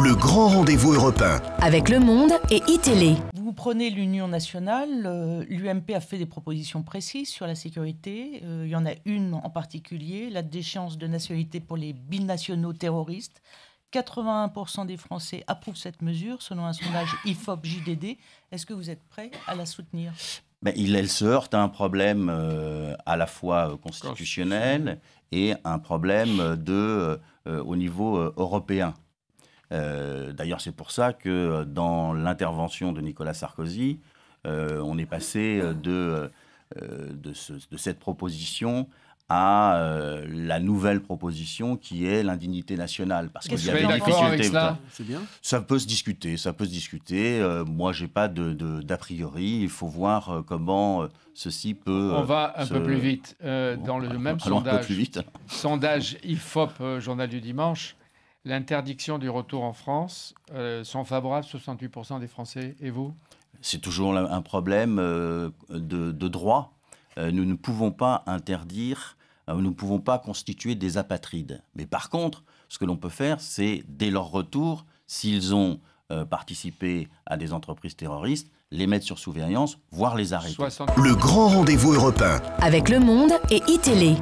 le grand rendez-vous européen. Avec Le Monde et iTélé. Vous prenez l'Union nationale, euh, l'UMP a fait des propositions précises sur la sécurité. Euh, il y en a une en particulier, la déchéance de nationalité pour les binationaux terroristes. 81% des Français approuvent cette mesure, selon un sondage IFOP-JDD. Est-ce que vous êtes prêt à la soutenir ben, il, elle se heurte à un problème euh, à la fois constitutionnel et un problème de, au niveau européen. Euh, d'ailleurs, c'est pour ça que euh, dans l'intervention de Nicolas Sarkozy, euh, on est passé de, de, cette proposition à la nouvelle proposition qui est l'indignité nationale. Parce qu'il y avait d'accord avec Ça peut se discuter, ça peut se discuter. moi, j'ai pas d'a priori. Il faut voir comment ceci peut. On va un peu plus vite. dans le même sondage, sondage IFOP, journal du dimanche, l'interdiction du retour en France euh, sont favorables 68% des Français. Et vous C'est toujours un problème euh, de, droit. Euh, nous ne pouvons pas interdire, nous ne pouvons pas constituer des apatrides. Mais par contre, ce que l'on peut faire, c'est dès leur retour, s'ils ont participé à des entreprises terroristes, les mettre sur surveillance, voire les arrêter. Le grand rendez-vous européen. Avec Le Monde et iTélé.